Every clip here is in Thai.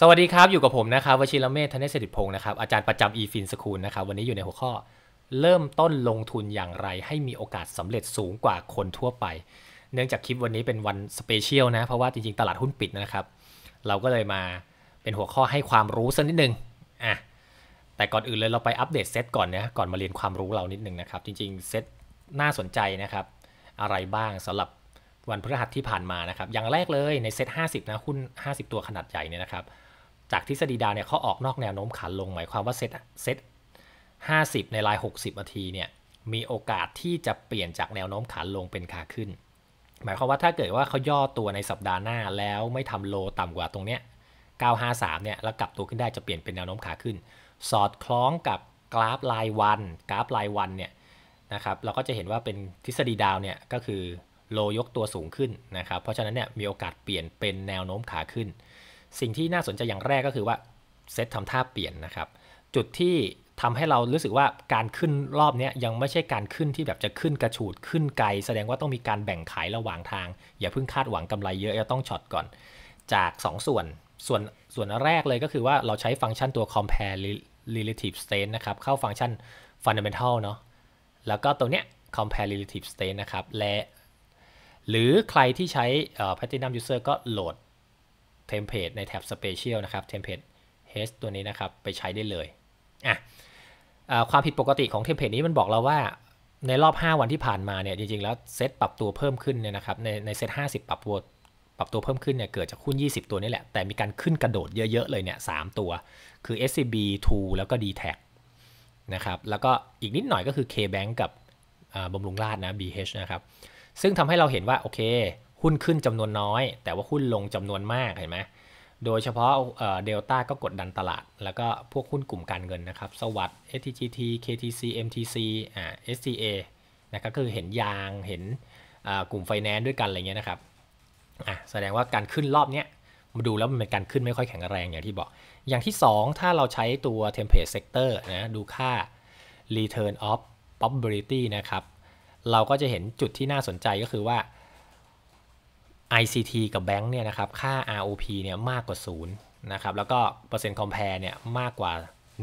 สวัสดีครับ อยู่กับผมนะครับวชิรเมธธเนศดิพงศ์นะครับ อาจารย์ประจำอีฟินสคูลนะครับ วันนี้อยู่ในหัวข้อเริ่มต้นลงทุนอย่างไร ให้มีโอกาสสำเร็จสูงกว่าคนทั่วไป เนื่องจากคลิปวันนี้เป็นวันสเปเชียลนะ เพราะว่าจริงๆ ตลาดหุ้นปิดนะครับ เราก็เลยมาเป็นหัวข้อให้ความรู้สักนิดนึงอ่ะแต่ก่อนอื่นเลยเราไปอัปเดตเซตก่อนนะก่อนมาเรียนความรู้เรานิดนึงนะครับ จริงๆเซตน่าสนใจนะครับ อะไรบ้างสำหรับวันพฤหัสที่ผ่านมานะครับอย่างแรกเลยในเซต50นะหุ้น 50 ตัวขนาดใหญ่เนี่ยนะครับจากทฤษฎีดาวเนี่ยเขาออกนอกแนวโน้มขาลงหมายความว่าเซตเซตห้าสิบในราย60นาทีเนี่ยมีโอกาสที่จะเปลี่ยนจากแนวโน้มขาลงเป็นขาขึ้น หมายความว่าถ้าเกิดว่าเขาย่อตัวในสัปดาห์หน้าแล้วไม่ทำโลต่ำกว่าตรงเนี้ย953เนี่ยแล้วกลับตัวขึ้นได้จะเปลี่ยนเป็นแนวโน้มขาขึ้น สอดคล้องกับกราฟรายวัน กราฟรายวันเนี่ยนะครับเราก็จะเห็นว่าเป็นทฤษฎีดาวเนี่ยก็คือโลยกตัวสูงขึ้นนะครับเพราะฉะนั้นเนี่ยมีโอกาสเปลี่ยนเป็นแนวโน้มขาขึ้นสิ่งที่น่าสนใจอย่างแรกก็คือว่าเซตทำท่าเปลี่ยนนะครับ จุดที่ทำให้เรารู้สึกว่าการขึ้นรอบนี้ยังไม่ใช่การขึ้นที่แบบจะขึ้นกระฉูดขึ้นไกล แสดงว่าต้องมีการแบ่งขายระหว่างทาง อย่าเพิ่งคาดหวังกำไรเยอะจะต้องช็อตก่อน จาก2ส่วนส่วนส่วนแรกเลยก็คือว่าเราใช้ฟังก์ชันตัว compare relative state นะครับเข้าฟังก์ชัน fundamental เนาะแล้วก็ตัวเนี้ย compare relative state นะครับและหรือใครที่ใช้ platinum user ก็โหลดเทมเพลตในแท็บ Special นะครับเทมเพลต H ตัวนี้นะครับ ไปใช้ได้เลยอ่ะความผิดปกติของเทมเพลตนี้มันบอกเราว่าในรอบ 5 วันที่ผ่านมาเนี่ย จริงๆแล้วเซตปรับตัวเพิ่มขึ้นเนี่ยนะครับ ในในเซต50 ปรับตัวปรับตัวเพิ่มขึ้นเนี่ย เกิดจากหุ้น20 ตัวนี่แหละ แต่มีการขึ้นกระโดดเยอะ ๆเลยเนี่ยสตัว คือ SCB 2แล้วก็ d t แทนะครับแล้วก็อีกนิดหน่อยก็คือ KBank กับบมรุงราชนะ BH นะครับซึ่งทำให้เราเห็นว่าโอเคหุ้นขึ้นจำนวนน้อย แต่ว่าหุ้นลงจำนวนมากเห็นไหมโดยเฉพาะเดลต้าก็กดดันตลาด แล้วก็พวกหุ้นกลุ่มการเงินนะครับสวัสด์ STGT KTC MTC อ่า STA นะครับคือเห็นยางเห็นกลุ่มไฟแนนซ์ด้วยกันอะไรเงี้ยนะครับอ่ะแสดงว่าการขึ้นรอบเนี้ยมาดูแล้วมันเป็นการขึ้นไม่ค่อยแข็งแรงอย่างที่บอก อย่างที่ 2 ถ้าเราใช้ตัว template sector นะดูค่า return of probability นะครับเราก็จะเห็นจุดที่น่าสนใจก็คือว่า ICT กับแบงค์เนี่ยนะครับ ค่า ROP เนี่ยมากกว่า 0 นะครับ แล้วก็เปอร์เซ็นต์คอมเพลเนี่ยมากกว่า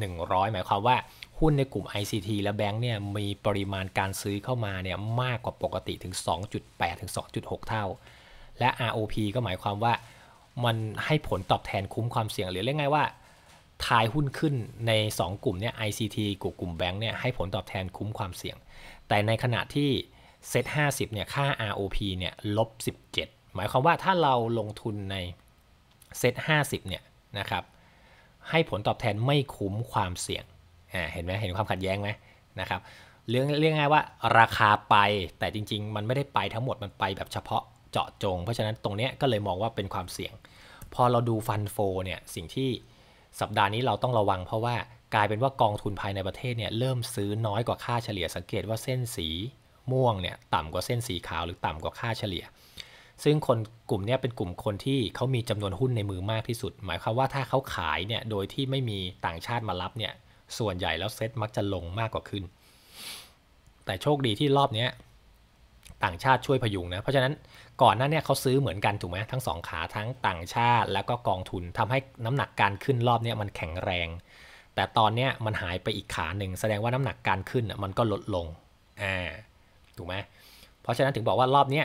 100 หมายความว่าหุ้นในกลุ่ม ICT และแบงค์เนี่ยมีปริมาณการซื้อเข้ามาเนี่ยมากกว่าปกติถึง 2.8 ถึง 2.6 เท่า และ ROP ก็หมายความว่ามันให้ผลตอบแทนคุ้มความเสี่ยง หรือเรียกง่ายว่า ทายหุ้นขึ้นใน 2 กลุ่มเนี่ย ICT กับกลุ่มแบงค์เนี่ยให้ผลตอบแทนคุ้มความเสี่ยง แต่ในขณะที่เซ็ต50เนี่ยค่า ROP เนี่ยลบ17หมายความว่าถ้าเราลงทุนในเซ็ติบเนี่ย นะครับ ให้ผลตอบแทนไม่คุ้มความเสี่ยงอ่าเห็นไหมเห็นความขัดแย้งไหมนะครับ เรื่องเรี่กงง่ายว่าราคาไปแต่จริง ๆ มันไม่ได้ไปทั้งหมดมันไปแบบเฉพาะเจาะจง เพราะฉะนั้นตรงนี้ก็เลยมองว่าเป็นความเสี่ยง พอเราดูฟันโฟเนี่ย สิ่งที่สัปดาห์นี้เราต้องระวัง เพราะว่ากลายเป็นว่ากองทุนภายในประเทศเนี่ยเริ่มซื้อน้อยกว่าค่าเฉลี่ย สังเกตว่าเส้นสีม่วงเนี่ยต่ำกว่าเส้นสีขาวหรือต่ำกว่าค่าเฉลี่ยซึ่งคนกลุ่มนี้เป็นกลุ่มคนที่เขามีจำนวนหุ้นในมือมากที่สุด หมายความว่าถ้าเขาขายเนี่ยโดยที่ไม่มีต่างชาติมารับเนี่ยส่วนใหญ่แล้วเซ็ตมักจะลงมากกว่าขึ้น แต่โชคดีที่รอบนี้ต่างชาติช่วยพยุงนะ เพราะฉะนั้นก่อนหน้าเนี้เขาซื้อเหมือนกันถูกไหมทั้งสองขาทั้งต่างชาติแล้วก็กองทุนทำให้น้ำหนักการขึ้นรอบนี้มันแข็งแรง แต่ตอนนี้มันหายไปอีกขาหนึ่งแสดงว่าน้ำหนักการขึ้นมันก็ลดลง อ่า ถูกไหมเพราะฉะนั้นถึงบอกว่ารอบนี้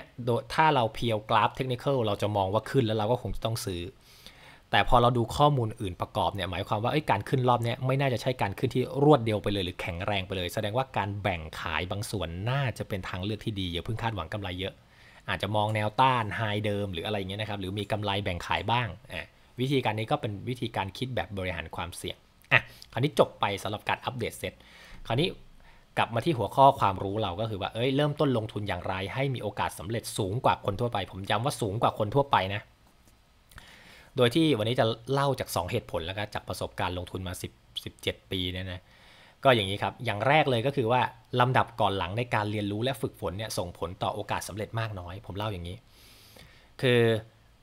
ถ้าเราเพียวกราฟเทคนิคเราจะมองว่าขึ้นแล้วเราก็คงจะต้องซื้อ แต่พอเราดูข้อมูลอื่นประกอบเนี่ยหมายความว่าการขึ้นรอบนี้ไม่น่าจะใช่การขึ้นที่รวดเดียวไปเลยหรือแข็งแรงไปเลย แสดงว่าการแบ่งขายบางส่วนน่าจะเป็นทางเลือกที่ดีอย่าเพิ่งคาดหวังกำไรเยอะ อาจจะมองแนวต้านไฮเดิมหรืออะไรเงี้ยนะครับหรือมีกำไรแบ่งขายบ้างวิธีการนี้ก็เป็นวิธีการคิดแบบบริหารความเสี่ยงอ่ะคราวนี้จบไปสำหรับการอัปเดตเสร็จ คราวนี้กลับมาที่หัวข้อความรู้เราก็คือว่า เอ้ย เริ่มต้นลงทุนอย่างไร ให้มีโอกาสสำเร็จสูงกว่าคนทั่วไป ผมย้าว่าสูงกว่าคนทั่วไปนะ โดยที่วันนี้จะเล่าจาก 2 เหตุผลแล้วก็จากประสบการณ์ลงทุนมา10 17 ปีเนี่ยนะ ก็อย่างนี้ครับ อย่างแรกเลยก็คือว่าลำดับก่อนหลังในการเรียนรู้และฝึกฝนเนี่ยส่งผลต่อโอกาสสำเร็จมากน้อย ผมเล่าอย่างนี้ คือ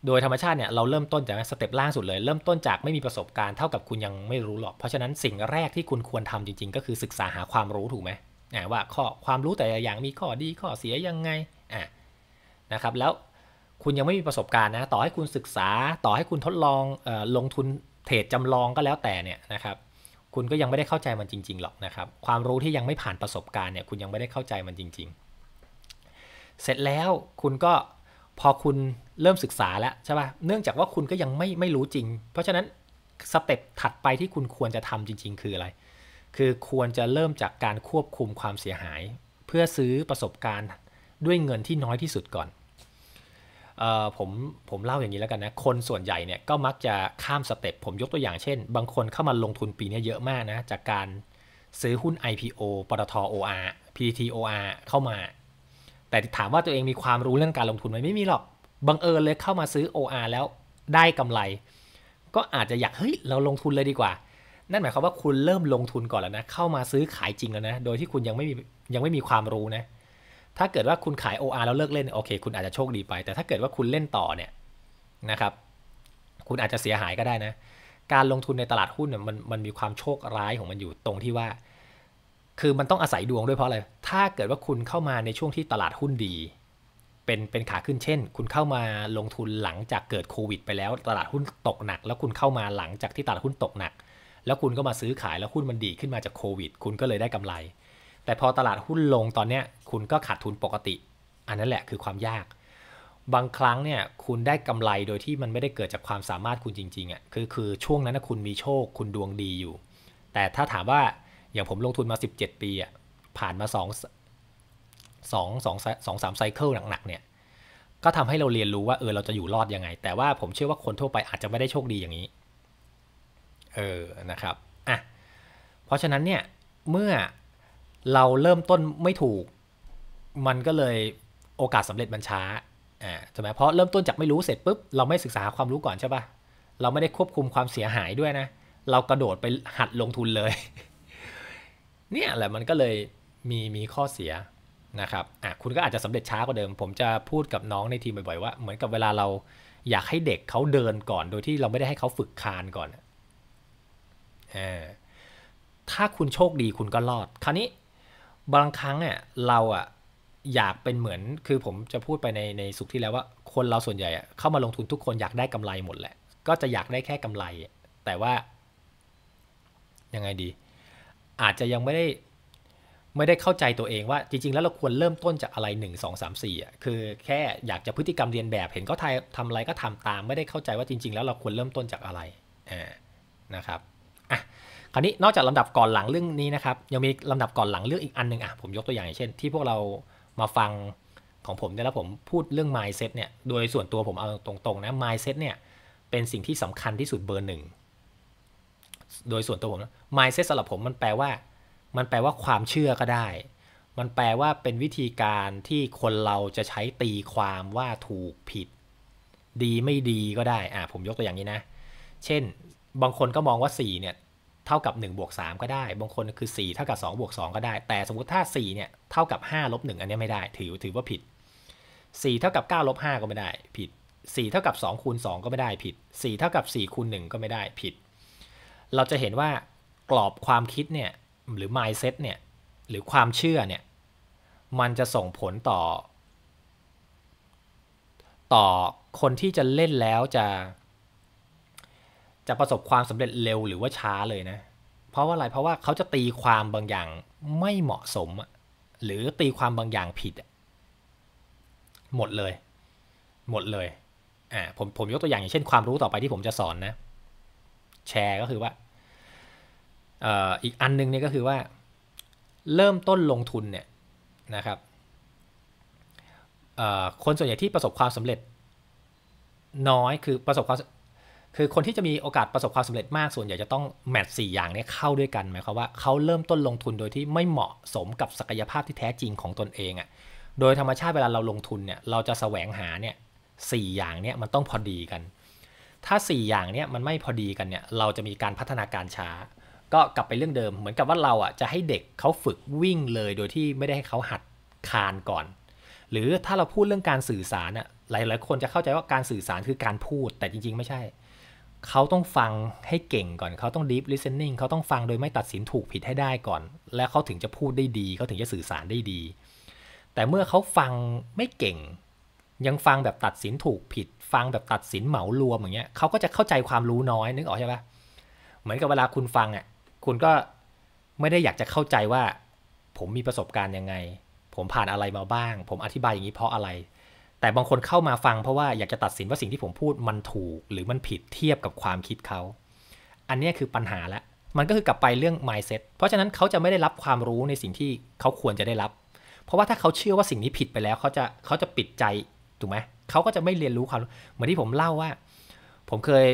โดยธรรมชาติเนี่ยเราเริ่มต้นจากสเต็ปล่างสุดเลย เริ่มต้นจากไม่มีประสบการณ์เท่ากับคุณยังไม่รู้หรอก เพราะฉะนั้นสิ่งแรกที่คุณควรทำจริงๆ ก็คือศึกษาหาความรู้ถูกไหมอ่าว่าข้อความรู้แต่ละอย่างมีข้อดีข้อเสียยังไงอ่านะครับแล้วคุณยังไม่มีประสบการณ์นะต่อให้คุณศึกษาต่อให้คุณทดลองอลงทุนเทรดจำลองก็แล้วแต่เนี่ยนะครับคุณก็ยังไม่ได้เข้าใจมันจริง ๆหรอกนะครับความรู้ที่ยังไม่ผ่านประสบการณ์เนี่ยคุณยังไม่ได้เข้าใจมันจริง ๆ เสร็จแล้วคุณก็พอคุณเริ่มศึกษาแล้วใช่ป่ะ เนื่องจากว่าคุณก็ยังไม่ไม่รู้จริง เพราะฉะนั้นสเต็ปถัดไปที่คุณควรจะทำจริง ๆ คืออะไร คือควรจะเริ่มจากการควบคุมความเสียหาย เพื่อซื้อประสบการณ์ด้วยเงินที่น้อยที่สุดก่อน ผมผมเล่าอย่างนี้แล้วกันนะ คนส่วนใหญ่เนี่ยก็มักจะข้ามสเต็ปผมยกตัวอย่างเช่น บางคนเข้ามาลงทุนปีนี้เยอะมากนะจากการซื้อหุ้น IPO ปตท OR PTOR เข้ามาแต่ถามว่าตัวเองมีความรู้เรื่องการลงทุนไหมไม่มีหรอกบังเอิญเลยเข้ามาซื้อ OR แล้วได้กำไร ก็อาจจะอยากเฮ้ยเราลงทุนเลยดีกว่า นั่นหมายความว่าคุณเริ่มลงทุนก่อนแล้วนะเข้ามาซื้อขายจริงแล้วนะโดยที่คุณยังไม่มียังไม่มีความรู้นะถ้าเกิดว่าคุณขาย OR แล้วเลิกเล่นโอเค คุณอาจจะโชคดีไป แต่ถ้าเกิดว่าคุณเล่นต่อเนี่ยนะครับ คุณอาจจะเสียหายก็ได้นะ การลงทุนในตลาดหุ้นมันมันมีความโชคร้ายของมันอยู่ตรงที่ว่าคือมันต้องอาศัยดวงด้วยเพราะอะไร ถ้าเกิดว่าคุณเข้ามาในช่วงที่ตลาดหุ้นดี เป็นเป็นขาขึ้น เช่น คุณเข้ามาลงทุนหลังจากเกิดโควิดไปแล้ว ตลาดหุ้นตกหนัก แล้วคุณเข้ามาหลังจากที่ตลาดหุ้นตกหนัก แล้วคุณก็มาซื้อขายแล้วหุ้นมันดีขึ้นมาจากโควิด คุณก็เลยได้กำไร แต่พอตลาดหุ้นลงตอนเนี้ย คุณก็ขาดทุนปกติ อันนั้นแหละคือความยาก บางครั้งเนี่ย คุณได้กำไรโดยที่มันไม่ได้เกิดจากความสามารถคุณจริงๆอะ่ะคือคือช่วงนั้นนะคุณมีโชค คุณดวงดีอยู่ แต่ถ้าถามว่าอย่างผมลงทุนมา 17 ปีอะผ่านมา2 2 2 2 3ไซเคิลหนักๆเนี่ย ก็ทำให้เราเรียนรู้ว่าเออเราจะอยู่รอดยังไง แต่ว่าผมเชื่อว่าคนทั่วไปอาจจะไม่ได้โชคดีอย่างนี้ เออนะครับ อ่ะ เพราะฉะนั้นเนี่ยเมื่อเราเริ่มต้นไม่ถูกมันก็เลยโอกาสสาเร็จมันช้าอ่าใช่ไหมเพราะเริ่มต้นจากไม่รู้เสร็จปุ๊บ เราไม่ศึกษาความรู้ก่อนใช่ป่ะ เราไม่ได้ควบคุมความเสียหายด้วยนะเรากระโดดไปหัดลงทุนเลยเนี่ยแหละมันก็เลยมีมีข้อเสียนะครับอ่ะคุณก็อาจจะสำเร็จช้ากว่าเดิม ผมจะพูดกับน้องในทีมบ่อยๆ ว่าเหมือนกับเวลาเราอยากให้เด็กเขาเดินก่อน โดยที่เราไม่ได้ให้เขาฝึกคานก่อนอถ้าคุณโชคดีคุณก็รอด คราวนี้ บางครั้งี่ะเราอ่ะอยากเป็นเหมือนคือผมจะพูดไปในในสุขที่แล้วว่า คนเราส่วนใหญ่อ่ะเข้ามาลงทุนทุกคนอยากได้กำไรหมดแหละ ก็จะอยากได้แค่กำไร แต่ว่า ยังไงดีอาจจะยังไม่ได้ไม่ได้เข้าใจตัวเองว่าจริงๆแล้วเราควรเริ่มต้นจากอะไร 1 2 3 4อ่ะคือแค่อยากจะพฤติกรรมเรียนแบบเห็นเขาทำอะไรก็ทำตาม ไม่ได้เข้าใจว่าจริงๆ แล้วเราควรเริ่มต้นจากอะไรนะครับอ่ะคราวนี้นอกจากลำดับก่อนหลังเรื่องนี้นะครับยังมีลำดับก่อนหลังเรื่องอีกอันนึงอ่ะผมยกตัวอย่างเช่นที่พวกเรามาฟังของผมเนี่ยแล้วผมพูดเรื่อง mindset เนี่ยโดยส่วนตัวผมเอาตรงๆนะ mindset เนี่ยเป็นสิ่งที่สำคัญที่สุดเบอร์หนึ่งโดยส่วนตัวผมนะ mindset สำหรับผมมันแปลว่า มันแปลว่าความเชื่อก็ได้ มันแปลว่าเป็นวิธีการที่คนเราจะใช้ตีความว่าถูกผิด ดีไม่ดีก็ได้ อ่าผมยกตัวอย่างนี้นะ เช่น บางคนก็มองว่า 4 เนี่ย เท่ากับ 1 บวก 3 ก็ได้ บางคนคือ 4 เท่ากับ2บวก2ก็ได้ แต่สมมติถ้า4เนี่ย เท่ากับ5ลบ1อันนี้ไม่ได้ ถือถือว่าผิด4เท่ากับ9ลบ5ก็ไม่ได้ ผิด4เท่ากับ2คูณ2ก็ไม่ได้ ผิด4เท่ากับ4คูณ1ก็ไม่ได้ ผิดเราจะเห็นว่ากรอบความคิดเนี่ยหรือ mindset เนี่ย หรือความเชื่อเนี่ย มันจะส่งผลต่อ ต่อคนที่จะเล่นแล้วจะ จะประสบความสำเร็จเร็วหรือว่าช้าเลยนะ เพราะว่าอะไรเพราะว่าเขาจะตีความบางอย่างไม่เหมาะสม หรือตีความบางอย่างผิด หมดเลย หมดเลยอ่าผมผมยกตัวอย่างอย่าง เช่น ความรู้ต่อไปที่ผมจะสอนนะ แชร์ก็คือว่าอีกอันนึงเนี่ยก็คือว่า เริ่มต้นลงทุนเนี่ยนะครับคนส่วนใหญ่ที่ประสบความสำเร็จ น้อยคือประสบความคือคนที่จะมีโอกาสประสบความสำเร็จมากส่วนใหญ่จะต้องแมทสี่อย่างนี้เข้าด้วยกันหมายความว่าเขาเริ่มต้นลงทุนโดยที่ไม่เหมาะสมกับศักยภาพที่แท้จริงของตนเองอะ่ะโดยธรรมชาติเวลาเราลงทุนเนี่ยเราจะแสวงหาเนี่ยสี่อย่างเนี่ยมันต้องพอดีกัน ถ้า 4 อย่างเนี่ยมันไม่พอดีกันเนี่ยเราจะมีการพัฒนาการช้าก็กลับไปเรื่องเดิม เหมือนกับว่าเราอ่ะจะให้เด็กเขาฝึกวิ่งเลยโดยที่ไม่ได้ให้เขาหัดคานก่อน หรือถ้าเราพูดเรื่องการสื่อสารอ่ะหลายหลายคนจะเข้าใจว่าการสื่อสารคือการพูด แต่จริงๆ ไม่ใช่ เขาต้องฟังให้เก่งก่อนเขาต้อง deep listening เขาต้องฟังโดยไม่ตัดสินถูกผิดให้ได้ก่อน แล้วเขาถึงจะพูดได้ดี เขาถึงจะสื่อสารได้ดี แต่เมื่อเขาฟังไม่เก่ง ยังฟังแบบตัดสินถูก ผิดฟังแบบตัดสินเหมารวมอย่างเงี้ยเขาก็จะเข้าใจความรู้น้อยนึกออกใช่ปะเหมือนกับเวลาคุณฟังอ่ะคุณก็ไม่ได้อยากจะเข้าใจว่า ผมมีประสบการณ์ยังไง ผมผ่านอะไรมาบ้าง ผมอธิบายอย่างนี้เพราะอะไร แต่บางคนเข้ามาฟังเพราะว่าอยากจะตัดสินว่าสิ่งที่ผมพูดมันถูกหรือมันผิดเทียบกับความคิดเขาอันนี้คือปัญหาละมันก็คือกลับไปเรื่อง mindset เพราะฉะนั้นเขาจะไม่ได้รับความรู้ในสิ่งที่เขาควรจะได้รับ เพราะว่าถ้าเขาเชื่อว่าสิ่งนี้ผิดไปแล้วเขาจะเขาจะปิดใจถูกไหมเขาก็จะไม่เรียนรู้ความเหมือนที่ผมเล่าว่า ผมเคย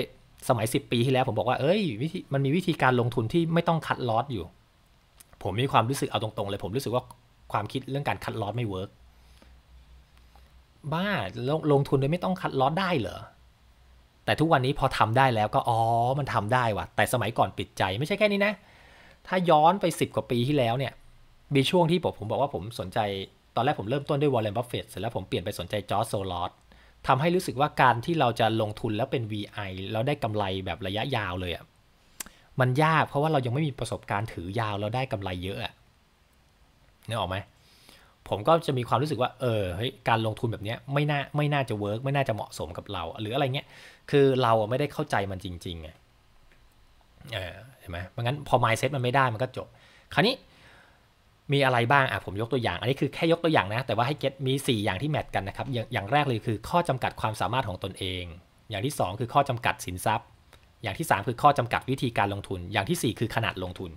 สมัย10 ปีที่แล้ว ผมบอกว่า เอ้ยวิธีมัน มีวิธีการลงทุนที่ไม่ต้องคัดลอสอยู่ ผมมีความรู้สึกเอาตรงๆ เลย ผมรู้สึกว่าความคิดเรื่องการคัดลอสไม่เวิร์กบ้า ลงลงทุนโดยไม่ต้องคัดลอสได้เหรอแต่ทุกวันนี้พอทำได้แล้วก็ อ๋อ มันทำได้ว่ะแต่สมัยก่อนปิดใจไม่ใช่แค่นี้นะถ้าย้อนไป 10 กว่าปีที่แล้วเนี่ย มีช่วงที่ผมผมบอกว่าผมสนใจตอนแรกผมเริ่มต้นด้วยวอลเลนบัฟเฟตเสร็จแล้วผมเปลี่ยนไปสนใจจอร์จโซลอสทำให้รู้สึกว่าการที่เราจะลงทุนแล้วเป็น VI แล้วได้กำไรแบบระยะยาวเลยอะ่ะ มันยากเพราะว่าเรายังไม่มีประสบการณ์ถือยาวแล้วได้กำไรเยอะอะนึกออกไหม ผมก็จะมีความรู้สึกว่า เออเฮ้ยการลงทุนแบบนี้ไม่น่าไม่น่าจะเวิร์กไม่น่าจะเหมาะสมกับเราหรืออะไรเงี้ย คือเราไม่ได้เข้าใจมันจริงๆไงเออใช่ไหมเพราะงั้นพอ mindset มันไม่ได้มันก็จบ คราวนี้มีอะไรบ้างอ่ะผมยกตัวอย่าง อันนี้คือแค่ยกตัวอย่างนะ แต่ว่าให้เก็ตมี 4 อย่างที่แมทกันนะครับ อย่างแรกเลยคือข้อจำกัดความสามารถของตนเอง อย่างที่ 2 คือข้อจำกัดสินทรัพย์ อย่างที่ 3 คือข้อจำกัดวิธีการลงทุน อย่างที่ 4 คือขนาดลงทุน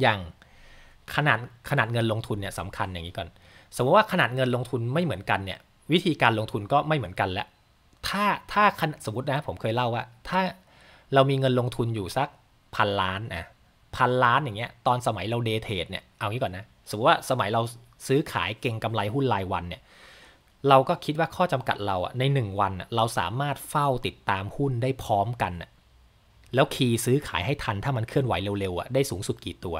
อย่างขนาดขนาดเงินลงทุนเนี่ยสำคัญอย่างนี้ก่อน สมมติว่าขนาดเงินลงทุนไม่เหมือนกันเนี่ย วิธีการลงทุนก็ไม่เหมือนกันแล้วถ้าถ้าสมมตินะ ผมเคยเล่าว่า ถ้าเรามีเงินลงทุนอยู่สักพันล้านอ่ะพันล้านอย่างเงี้ยตอนสมัยเราเดทเทดเนี่ยเอางี้ก่อนนะ สมมติว่าสมัยเราซื้อขายเก่งกำไรหุ้นรายวันเนี่ยเราก็คิดว่าข้อจำกัดเราอ่ะใน 1 วัน เราสามารถเฝ้าติดตามหุ้นได้พร้อมกัน แล้วคีย์ซื้อขายให้ทัน ถ้ามันเคลื่อนไหวเร็วๆอ่ะได้สูงสุดกี่ตัว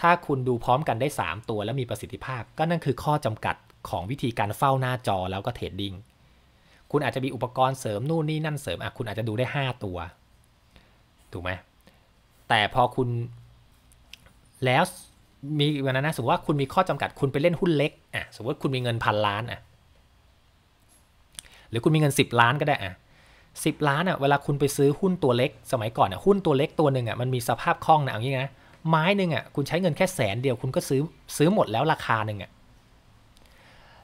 ถ้าคุณดูพร้อมกันได้ 3 ตัวแล้วมีประสิทธิภาพก็นั่นคือข้อจำกัดของวิธีการเฝ้าหน้าจอแล้วก็เทรดดิ้งคุณอาจจะมีอุปกรณ์เสริมนู่นนี่นั่นเสริมอ่ะคุณอาจจะดูได้ 5 ตัวถูกไหมแต่พอคุณแล้วมีวันนั้นนะสมมติว่าคุณมีข้อจำกัด คุณไปเล่นหุ้นเล็กอ่ะสมมติว่าคุณมีเงินพันล้านอ่ะหรือคุณมีเงิน 10 ล้านก็ได้อ่ะสิบล้านอ่ะเวลาคุณไปซื้อหุ้นตัวเล็ก สมัยก่อนอ่ะหุ้นตัวเล็กตัวหนึ่งอ่ะมันมีสภาพคล่องนะอย่างนี้นะ ไม้หนึ่งอ่ะคุณใช้เงินแค่แสนเดียวคุณก็ซื้อซื้อหมดแล้วราคาหนึ่งอ่ะ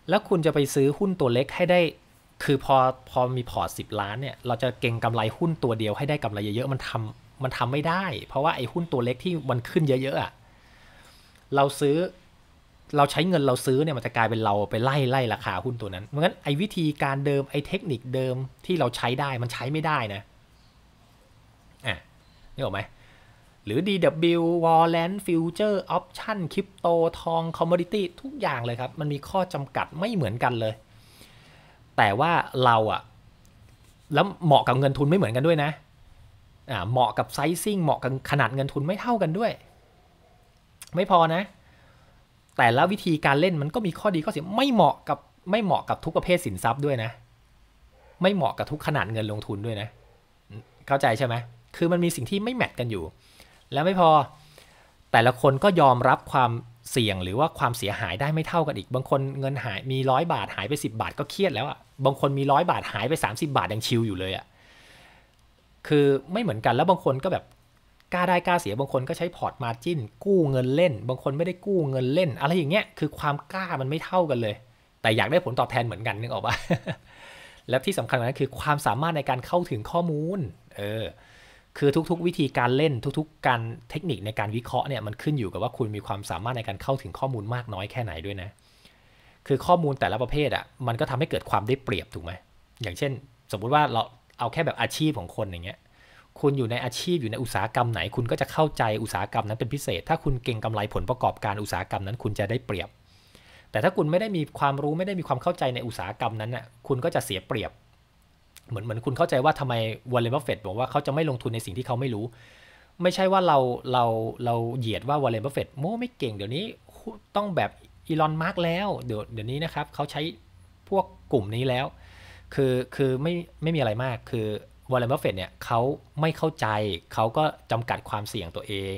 แล้วคุณจะไปซื้อหุ้นตัวเล็กให้ได้ คือพอพอมีพอร์ตสิบล้านเนี่ยเราจะเก่งกำไรหุ้นตัวเดียวให้ได้กำไรเยอะ ๆมันทำมันทำไม่ได้ เพราะว่าไอ้หุ้นตัวเล็กที่มันขึ้นเยอะ ๆอะเราซื้อเราใช้เงินเราซื้อเนี่ยมันจะกลายเป็นเราไปไล่ไล่ราคาหุ้นตัวนั้นเพราะงั้นไอ้วิธีการเดิม ไอ้เทคนิคเดิมที่เราใช้ได้มันใช้ไม่ได้นะอ่ะนี่ออกไหมหรือ DW Warrant Future Option คริปโต ทอง Commodity ทุกอย่างเลยครับ มันมีข้อจำกัดไม่เหมือนกันเลย แต่ว่าเราอะแล้วเหมาะกับเงินทุนไม่เหมือนกันด้วยนะเหมาะกับไซซิ่งเหมาะกับขนาดเงินทุนไม่เท่ากันด้วย ไม่พอนะ แต่ละวิธีการเล่นมันก็มีข้อดีข้อเสียไม่เหมาะกับไม่เหมาะกับทุกประเภทสินทรัพย์ด้วยนะ ไม่เหมาะกับทุกขนาดเงินลงทุนด้วยนะ เข้าใจใช่ไหมคือมันมีสิ่งที่ไม่แมทกันอยู่ แล้วไม่พอ แต่ละคนก็ยอมรับความเสี่ยงหรือว่าความเสียหายได้ไม่เท่ากันอีก บางคนเงินหายมีร้อยบาทหายไป 10 บาทก็เครียดแล้วอ่ะบางคนมีร้อยบาทหายไป30 บาทยังชิลอยู่เลยอ่ะคือไม่เหมือนกันแล้วบางคนก็แบบกล้าได้กล้าเสียบางคนก็ใช้พอร์ตมาจิ้นกู้เงินเล่น บางคนไม่ได้กู้เงินเล่น อะไรอย่างเงี้ยคือความกล้ามันไม่เท่ากันเลย แต่อยากได้ผลตอบแทนเหมือนกันนึกออกปะแล้วที่สำคัญกว่านั้นคือความสามารถในการเข้าถึงข้อมูลเออคือทุกๆวิธีการเล่น ทุกๆ การเทคนิคในการวิเคราะห์เนี่ยมันขึ้นอยู่กับว่าคุณมีความสามารถในการเข้าถึงข้อมูลมากน้อยแค่ไหนด้วยนะ คือข้อมูลแต่ละประเภทอะ่ะมันก็ทำให้เกิดความได้เปรียบถูกไหมอย่างเช่น สมมุติว่าเราเอาแค่แบบอาชีพของคนอย่างเงี้ย คุณอยู่ในอาชีพอยู่ในอุตสาหกรรมไหน คุณก็จะเข้าใจอุตสาหกรรมนั้นเป็นพิเศษ ถ้าคุณเก่งกำไรผลประกอบการอุตสาหกรรมนั้น คุณจะได้เปรียบ แต่ถ้าคุณไม่ได้มีความรู้ไม่ได้มีความเข้าใจในอุตสาหกรรมนั้นน่ะ คุณก็จะเสียเปรียบ เหมือนเหมือนคุณเข้าใจว่าทำไมวอลเลนบัฟเฟตบอกว่าเขาจะไม่ลงทุนในสิ่งที่เขาไม่รู้ ไม่ใช่ว่าเราเราเราเหยียดว่าวอลเลนบัฟเฟตโม่ไม่เก่งเดี๋ยวนี้ต้องแบบอีลอนมาร์กแล้วเดี๋ยวเดี๋ยวนี้นะครับเขาใช้พวกกลุ่มนี้แล้วคือ คือไม่ ไม่มีอะไรมาก คือ วอลเลนบัฟเฟตเนี่ยเขาไม่เข้าใจเขาก็จำกัดความเสี่ยงตัวเอง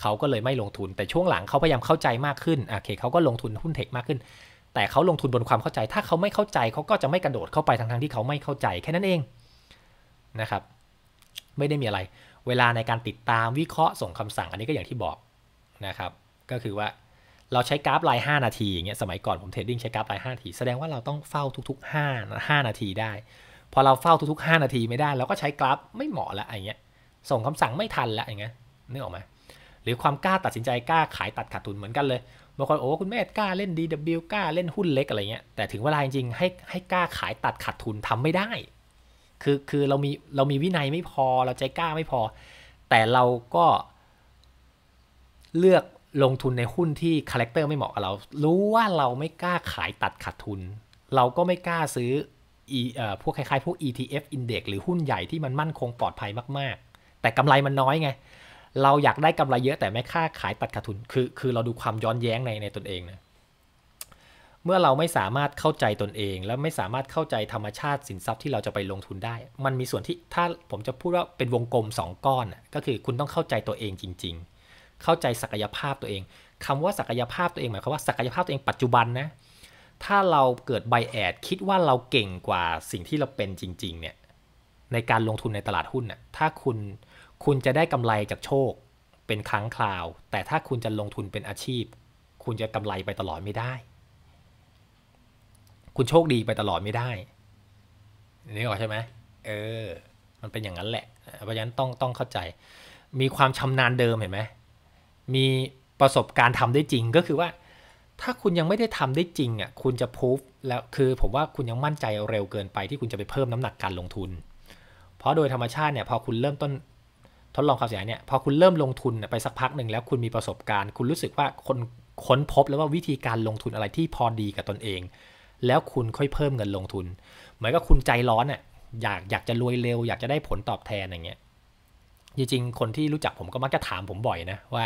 เขาก็เลยไม่ลงทุน แต่ช่วงหลังเขาพยายามเข้าใจมากขึ้น โอเค เขาก็ลงทุนหุ้นเทคมากขึ้น แต่เขาลงทุนบนความเข้าใจ ถ้าเขาไม่เข้าใจเขาก็จะไม่กระโดดเข้าไปทั้งทที่เขาไม่เข้าใจแค่นั้นเอง นะครับ ไม่ได้มีอะไร เวลาในการติดตามวิเคราะห์ส่งคำสั่ง อันนี้ก็อย่างที่บอก นะครับ ก็คือว่าเราใช้กราฟลาย5นาทีอย่างเงี้ยสมัยก่อนผมเทรดดิ้งใช้กราฟลาย5นาทีแสดงว่าเราต้องเฝ้าทุก ๆ 5 5 นาทีได้พอเราเฝ้าทุก ๆ 5 นาทีไม่ได้เราก็ใช้กราฟไม่เหมาะละอย่างเงี้ยส่งคำสั่งไม่ทันละอย่างเงี้ยนึกออกไหมหรือความกล้าตัดสินใจกล้าขายตัดขาดทุนเหมือนกันเลยบางคนโอ้คุณแม่กล้าเล่น DW กล้าเล่นหุ้นเล็กอะไรเงี้ยแต่ถึงเวลาจริงๆให้ให้กล้าขายตัดขาดทุนทำไม่ได้คือคือเรามีเรามีวินัยไม่พอเราใจกล้าไม่พอแต่เราก็เลือกลงทุนในหุ้นที่คาแรคเตอร์ไม่เหมาะกับเรา รู้ว่าเราไม่กล้าขายตัดขาดทุน เราก็ไม่กล้าซื้อพวกคล้ายๆพวก ETF index หรือหุ้นใหญ่ที่มันมั่นคงปลอดภัยมากๆ แต่กำไรมันน้อยไง เราอยากได้กำไรเยอะแต่ไม่ค่าขายตัดขาดทุนคือคือเราดูความย้อนแย้งในในตนเองนะ เมื่อเราไม่สามารถเข้าใจตนเอง และไม่สามารถเข้าใจธรรมชาติสินทรัพย์ที่เราจะไปลงทุนได้ มันมีส่วนที่ถ้าผมจะพูดว่าเป็นวงกลม 2 ก้อนก็คือคุณต้องเข้าใจตัวเองจริง ๆเข้าใจศักยภาพตัวเอง คำว่าศักยภาพตัวเองหมายความว่าศักยภาพตัวเองปัจจุบันนะ ถ้าเราเกิดใบแอด คิดว่าเราเก่งกว่าสิ่งที่เราเป็นจริง ๆ เนี่ย ในการลงทุนในตลาดหุ้นน่ะถ้าคุณคุณจะได้กำไรจากโชคเป็นครั้งคราว แต่ถ้าคุณจะลงทุนเป็นอาชีพ คุณจะกำไรไปตลอดไม่ได้ คุณโชคดีไปตลอดไม่ได้นี่ออกใช่ไหมเออ มันเป็นอย่างนั้นแหละ เพราะฉะนั้นต้องต้องเข้าใจ มีความชำนาญเดิมเห็นไหมมีประสบการณ์ทำได้จริงก็คือว่า ถ้าคุณยังไม่ได้ทำได้จริงอ่ะคุณจะพูฟแล้วคือผมว่าคุณยังมั่นใจเร็วเกินไปที่คุณจะไปเพิ่มน้ำหนักการลงทุน เพราะโดยธรรมชาติเนี่ยพอคุณเริ่มต้นทดลองความเสียเนี่ยพอคุณเริ่มลงทุนไปสักพักหนึ่งแล้วคุณมีประสบการณ์ คุณรู้สึกว่าคนค้นพบแล้วว่าวิธีการลงทุนอะไรที่พอดีกับตนเอง แล้วคุณค่อยเพิ่มเงินลงทุนเหมือนกับคุณใจร้อนอ่ะอยากอยากจะรวยเร็วอยากจะได้ผลตอบแทนอย่างเงี้ยจริงๆคนที่รู้จักผมก็มักจะถามผมบ่อยนะว่า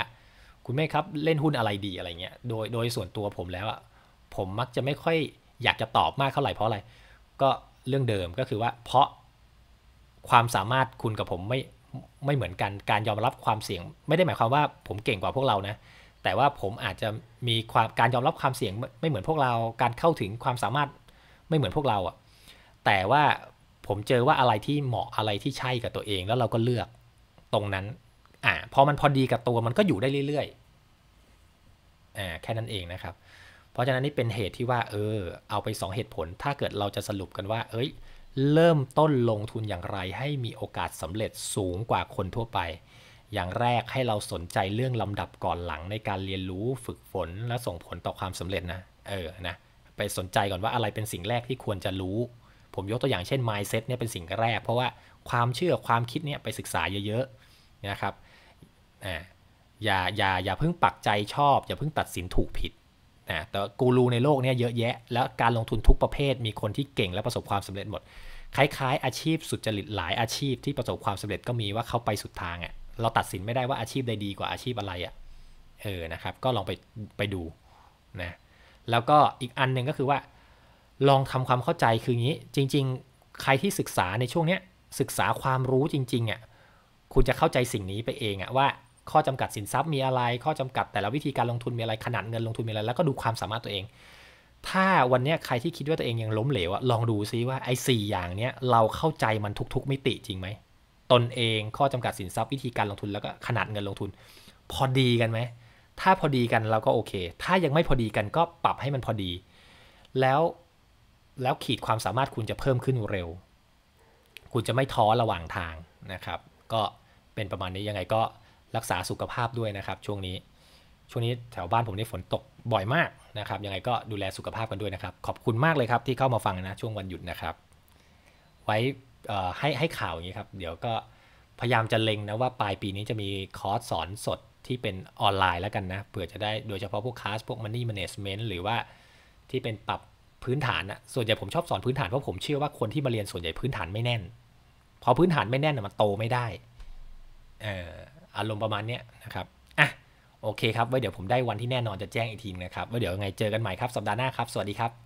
คุณแม่ครับเล่นหุ้นอะไรดีอะไรเงี้ยโดยโดยส่วนตัวผมแล้วอะผมมักจะไม่ค่อยอยากจะตอบมากเท่าไหร่เพราะอะไรก็เรื่องเดิมก็คือว่าเพราะความสามารถคุณกับผมไม่ไม่เหมือนกันการยอมรับความเสี่ยงไม่ได้หมายความว่าผมเก่งกว่าพวกเรานะ แต่ว่าผมอาจจะมีความการยอมรับความเสี่ยงไม่เหมือนพวกเราการเข้าถึงความสามารถไม่เหมือนพวกเราอะแต่ว่าผมเจอว่าอะไรที่เหมาะอะไรที่ใช่กับตัวเองแล้วเราก็เลือกตรงนั้น่า พอมันพอดีกับตัวมันก็อยู่ได้เรื่อยๆ อ่าแค่นั้นเองนะครับ เพราะฉะนั้นนี่เป็นเหตุที่ว่า เออ เอาไป2เหตุผล ถ้าเกิดเราจะสรุปกันว่า เอ้ย เริ่มต้นลงทุนอย่างไร ให้มีโอกาสสำเร็จสูงกว่าคนทั่วไป อย่างแรกให้เราสนใจเรื่องลำดับก่อนหลังในการเรียนรู้ฝึกฝนและส่งผลต่อความสำเร็จนะ เออนะไปสนใจก่อนว่าอะไรเป็นสิ่งแรกที่ควรจะรู้ ผมยกตัวอย่างเช่น mindset เนี่ยเป็นสิ่งแรก เพราะว่าความเชื่อความคิดเนี่ยไปศึกษาเยอะๆ นะครับอ่าอย่าอย่าอย่าเพิ่งปักใจชอบ อย่าเพิ่งตัดสินถูกผิดนะแต่กูรูในโลกนี้เยอะแยะแล้วการลงทุนทุกประเภทมีคนที่เก่งและประสบความสำเร็จหมดคล้ายๆ อาชีพสุจริตหลายอาชีพที่ประสบความสำเร็จก็มีว่าเขาไปสุดทางอะ่ะเราตัดสินไม่ได้ว่าอาชีพใดดีกว่าอาชีพอะไรอะ่ะเออนะครับ ก็ลองไปไปดูนะแล้วก็อีกอันหนึ่งก็คือว่า ลองทำความเข้าใจคืองี้ จริงๆ ใครที่ศึกษาในช่วงเนี้ยศึกษาความรู้จริงๆอะ่ะคุณจะเข้าใจสิ่งนี้ไปเองอะ่ะว่าข้อจำกัดสินทรัพย์มีอะไร ข้อจำกัดแต่ละวิธีการลงทุนมีอะไร ขนาดเงินลงทุนมีอะไร แล้วก็ดูความสามารถตัวเอง ถ้าวันนี้ใครที่คิดว่าตัวเองยังล้มเหลวอะลองดูซิว่าไอ้สอย่างเนี้ยเราเข้าใจมันทุก ๆ มิติจริงไหม ตนเอง ข้อจำกัดสินทรัพย์วิธีการลงทุนแล้วก็ขนาดเงินลงทุน พอดีกันไหม ถ้าพอดีกันเราก็โอเค ถ้ายังไม่พอดีกันก็ปรับให้มันพอดี แล้ว แล้วขีดความสามารถคุณจะเพิ่มขึ้นเร็ว คุณจะไม่ท้อระหว่างทางนะครับ ก็เป็นประมาณนี้ยังไงก็รักษาสุขภาพด้วยนะครับ ช่วงนี้ ช่วงนี้แถวบ้านผมนี่ฝนตกบ่อยมากนะครับ ยังไงก็ดูแลสุขภาพกันด้วยนะครับ ขอบคุณมากเลยครับที่เข้ามาฟังนะ ช่วงวันหยุดนะครับ ไว้ให้ให้ข่าวอย่างนี้ครับเดี๋ยวก็พยายามจะเล็งนะว่าปลายปีนี้จะมีคอร์สสอนสดที่เป็นออนไลน์แล้วกันนะเผื่อจะได้โดยเฉพาะพวกคลาสพวก Money Management หรือว่าที่เป็นปรับพื้นฐานอะส่วนใหญ่ผมชอบสอนพื้นฐานเพราะผมเชื่อว่าคนที่มาเรียนส่วนใหญ่พื้นฐานไม่แน่น พอพื้นฐานไม่แน่นมันโตไม่ได้เอออารมณ์ประมาณนี้นะครับ อ่ะ โอเคครับไว้เดี๋ยวผมได้วันที่แน่นอนจะแจ้งอีกทีนะครับไว้เดี๋ยวไง เจอกันใหม่ครับ สัปดาห์หน้าครับ สวัสดีครับ